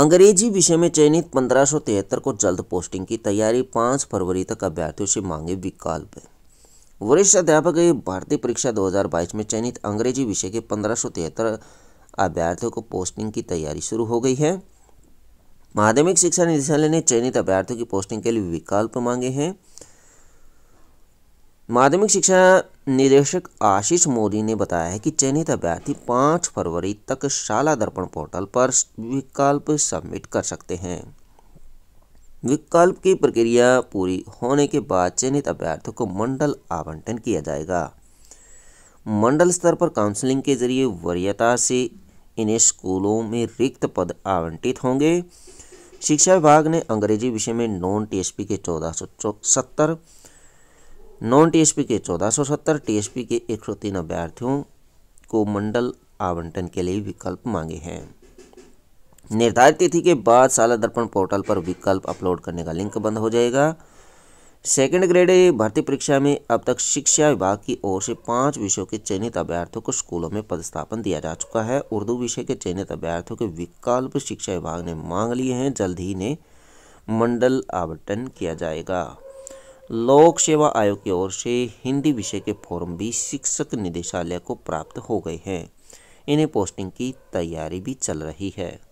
अंग्रेजी विषय में चयनित पंद्रह को जल्द पोस्टिंग की तैयारी पाँच फरवरी तक अभ्यर्थियों से मांगे विकल्प वरिष्ठ अध्यापक भारतीय परीक्षा 2022 में चयनित अंग्रेजी विषय के पंद्रह अभ्यर्थियों को पोस्टिंग की तैयारी शुरू हो गई है माध्यमिक शिक्षा निदेशालय ने चयनित अभ्यर्थियों की पोस्टिंग के लिए विकल्प मांगे हैं माध्यमिक शिक्षा निदेशक आशीष मोदी ने बताया है कि चयनित अभ्यर्थी पाँच फरवरी तक शाला दर्पण पोर्टल पर विकल्प सबमिट कर सकते हैं विकल्प की प्रक्रिया पूरी होने के बाद चयनित अभ्यर्थियों को मंडल आवंटन किया जाएगा मंडल स्तर पर काउंसलिंग के जरिए वरीयता से इन्हें स्कूलों में रिक्त पद आवंटित होंगे शिक्षा विभाग ने अंग्रेजी विषय में नॉन टीएसपी के चौदह सौ सत्तर नॉन टीएसपी के 1470 टीएसपी के तीन अभ्यर्थियों को मंडल आवंटन के लिए विकल्प मांगे हैं निर्धारित तिथि के बाद शाला दर्पण पोर्टल पर विकल्प अपलोड करने का लिंक बंद हो जाएगा सेकेंड ग्रेड भर्ती परीक्षा में अब तक शिक्षा विभाग की ओर से पाँच विषयों के चयनित अभ्यर्थियों को स्कूलों में पदस्थापन दिया जा चुका है उर्दू विषय के चयनित अभ्यर्थियों के विकल्प शिक्षा विभाग ने मांग लिए हैं जल्द ही इन्हें मंडल आवंटन किया जाएगा लोक सेवा आयोग की ओर से हिंदी विषय के फॉर्म भी शिक्षक निदेशालय को प्राप्त हो गए हैं इन्हें पोस्टिंग की तैयारी भी चल रही है